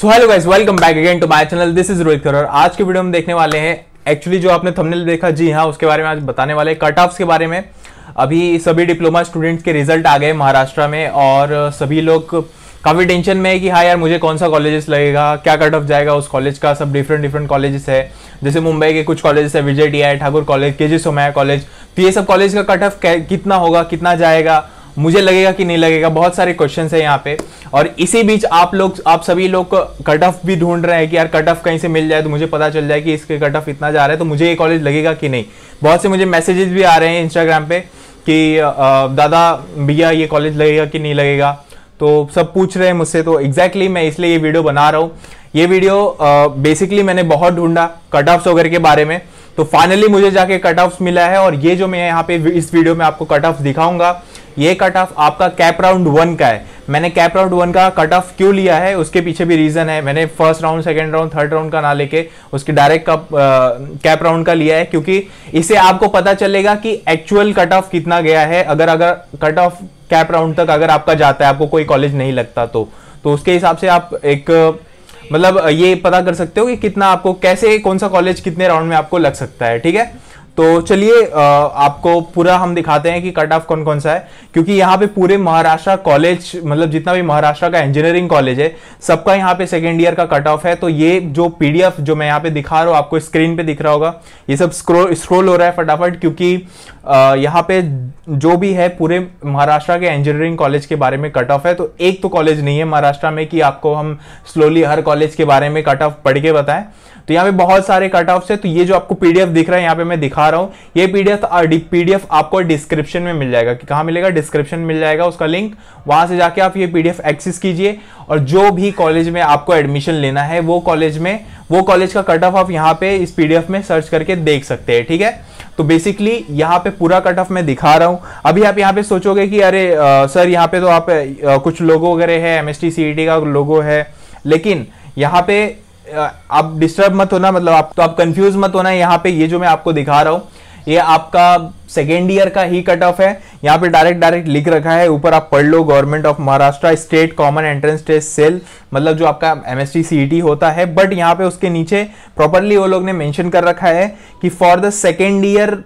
so hello guys welcome back again to my channel this is Rohit Karor आज के video में देखने वाले हैं एक्चुअली जो आपने थंबनेल देखा जी हाँ उसके बारे में आज बताने वाले कट ऑफ्स के बारे में अभी सभी डिप्लोमा स्टूडेंट्स के रिजल्ट आ गए महाराष्ट्र में और सभी लोग काफ़ी टेंशन में है कि हाँ यार मुझे कौन सा कॉलेजेस लगेगा क्या कट ऑफ जाएगा उस कॉलेज का सब डिफरेंट डिफरेंट कॉलेजेस है जैसे मुंबई के कुछ कॉलेजेस है V J T I Thakur college K J Somaiya college तो ये सब कॉलेज का कट ऑफ कितना होगा कितना जाएगा मुझे लगेगा कि नहीं लगेगा बहुत सारे क्वेश्चन है यहाँ पे और इसी बीच आप लोग आप सभी लोग कट ऑफ भी ढूंढ रहे हैं कि यार कट ऑफ कहीं से मिल जाए तो मुझे पता चल जाए कि इसके कट ऑफ इतना जा रहा है तो मुझे ये कॉलेज लगेगा कि नहीं बहुत से मुझे मैसेजेस भी आ रहे हैं इंस्टाग्राम पे कि दादा भैया ये कॉलेज लगेगा कि नहीं लगेगा तो सब पूछ रहे हैं मुझसे तो एग्जैक्टली exactly मैं इसलिए ये वीडियो बना रहा हूँ ये वीडियो बेसिकली मैंने बहुत ढूंढा कट ऑफ्स वगैरह के बारे में तो फाइनली मुझे जाके कट ऑफ्स मिला है और ये जो मैं यहाँ पे इस वीडियो में आपको कट ऑफ्स दिखाऊंगा ये कट ऑफ आपका कैप राउंड वन का है मैंने कैप राउंड वन का कट ऑफ क्यों लिया है उसके पीछे भी रीजन है मैंने first round second round third round का ना लेके उसके डायरेक्ट का कैप राउंड का लिया है क्योंकि इसे आपको पता चलेगा कि एक्चुअल कट ऑफ कितना गया है अगर अगर कट ऑफ कैप राउंड तक अगर आपका जाता है आपको कोई कॉलेज नहीं लगता तो तो उसके हिसाब से आप एक मतलब ये पता कर सकते हो कि कितना आपको कैसे कौन सा कॉलेज कितने राउंड में आपको लग सकता है ठीक है तो चलिए आपको पूरा हम दिखाते हैं कि कट ऑफ कौन कौन सा है क्योंकि यहाँ पे पूरे महाराष्ट्र कॉलेज मतलब जितना भी महाराष्ट्र का इंजीनियरिंग कॉलेज है सबका यहाँ पे सेकेंड ईयर का कट ऑफ है तो ये जो पीडीएफ जो मैं यहाँ पे दिखा रहा हूँ आपको स्क्रीन पे दिख रहा होगा ये सब स्क्रोल स्क्रोल हो रहा है फटाफट क्योंकि यहाँ पे जो भी है पूरे महाराष्ट्र के इंजीनियरिंग कॉलेज के बारे में कट ऑफ है तो एक तो कॉलेज नहीं है महाराष्ट्र में कि आपको हम स्लोली हर कॉलेज के बारे में कट ऑफ पढ़ के बताएं तो यहाँ पे बहुत सारे कट ऑफ है तो ये जो आपको पीडीएफ दिख रहा है यहाँ पे मैं दिखा रहा हूँ ये पीडीएफ पीडीएफ आपको डिस्क्रिप्शन में मिल जाएगा कि कहाँ मिलेगा डिस्क्रिप्शन मिल जाएगा उसका लिंक वहां से जाके आप ये पीडीएफ एक्सेस कीजिए और जो भी कॉलेज में आपको एडमिशन लेना है वो कॉलेज में वो कॉलेज का कट ऑफ आप यहाँ पे इस पीडीएफ में सर्च करके देख सकते हैं ठीक है तो बेसिकली यहाँ पे पूरा कट ऑफ मैं दिखा रहा हूँ अभी आप यहाँ पे सोचोगे कि अरे आ, सर यहाँ पे तो आप आ, कुछ लोगो वगैरह है एम एस का लोगो है लेकिन यहाँ पे आप डिस्टर्ब मत होना मतलब आप तो आप कंफ्यूज मत होना यहाँ पे ये जो मैं आपको दिखा रहा हूँ ये आपका सेकेंड ईयर का ही कट ऑफ है यहाँ पे डायरेक्ट डायरेक्ट लिख रखा है ऊपर आप पढ़ लो government of Maharashtra state common entrance test cell मतलब जो आपका एम एस टी होता है बट यहाँ पे उसके नीचे प्रॉपरली वो लोग ने मेंशन कर रखा है कि for the second year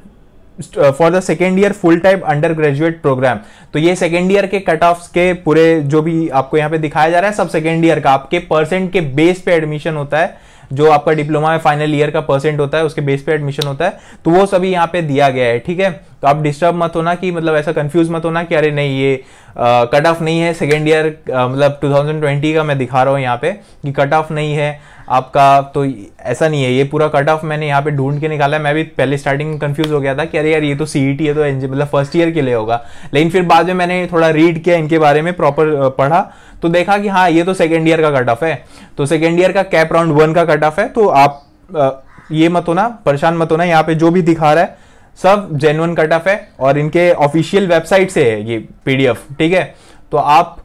for the second year full time undergraduate programme तो ये सेकेंड ईयर के कट ऑफ के पूरे जो भी आपको यहाँ पे दिखाया जा रहा है सब सेकेंड ईयर का आपके परसेंट के बेस पे एडमिशन होता है जो आपका डिप्लोमा में फाइनल ईयर का परसेंट होता है उसके बेस पे एडमिशन होता है तो वो सभी यहाँ पे दिया गया है ठीक है तो आप डिस्टर्ब मत होना कि मतलब ऐसा कंफ्यूज मत होना कि अरे नहीं ये कट ऑफ नहीं है सेकेंड ईयर मतलब 2020 का मैं दिखा रहा हूँ यहाँ पे कि कट ऑफ नहीं है आपका तो ऐसा नहीं है ये पूरा कट ऑफ मैंने यहाँ पे ढूंढ के निकाला मैं भी पहले स्टार्टिंग में कन्फ्यूज हो गया था कि अरे यार ये तो सी है तो मतलब फर्स्ट ईयर के लिए होगा लेकिन फिर बाद में मैंने थोड़ा रीड किया इनके बारे में प्रॉपर पढ़ा तो देखा कि हाँ ये तो सेकेंड ईयर का कट ऑफ है तो सेकेंड ईयर का कैप राउंड वन का कट ऑफ है तो आप ये मत होना परेशान मत होना यहाँ पे जो भी दिखा रहा है सब जेनुअन कट ऑफ है और इनके ऑफिशियल वेबसाइट से है ये पीडीएफ ठीक है तो आप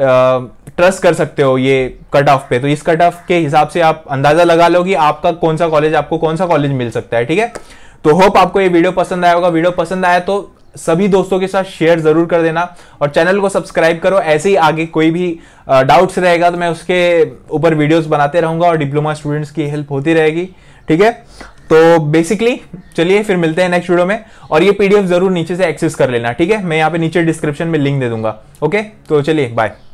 ट्रस्ट कर सकते हो ये कट ऑफ पे तो इस कट ऑफ के हिसाब से आप अंदाजा लगा लो कि आपका कौन सा कॉलेज आपको कौन सा कॉलेज मिल सकता है ठीक है तो होप आपको ये वीडियो पसंद आया होगा वीडियो पसंद आया तो सभी दोस्तों के साथ शेयर जरूर कर देना और चैनल को सब्सक्राइब करो ऐसे ही आगे कोई भी डाउट्स रहेगा तो मैं उसके ऊपर वीडियोस बनाते रहूंगा और डिप्लोमा स्टूडेंट्स की हेल्प होती रहेगी ठीक है तो बेसिकली चलिए फिर मिलते हैं नेक्स्ट वीडियो में और ये पीडीएफ जरूर नीचे से एक्सेस कर लेना ठीक है मैं यहाँ पे नीचे डिस्क्रिप्शन में लिंक दे दूंगा ओके तो चलिए बाय